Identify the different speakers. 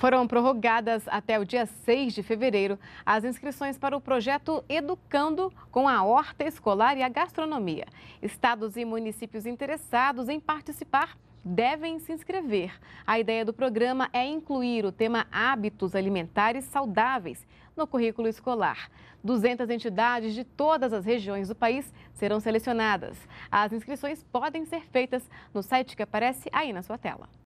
Speaker 1: Foram prorrogadas até o dia 6 de fevereiro as inscrições para o projeto Educando com a Horta Escolar e a Gastronomia. Estados e municípios interessados em participar devem se inscrever. A ideia do programa é incluir o tema hábitos alimentares saudáveis no currículo escolar. 200 entidades de todas as regiões do país serão selecionadas. As inscrições podem ser feitas no site que aparece aí na sua tela.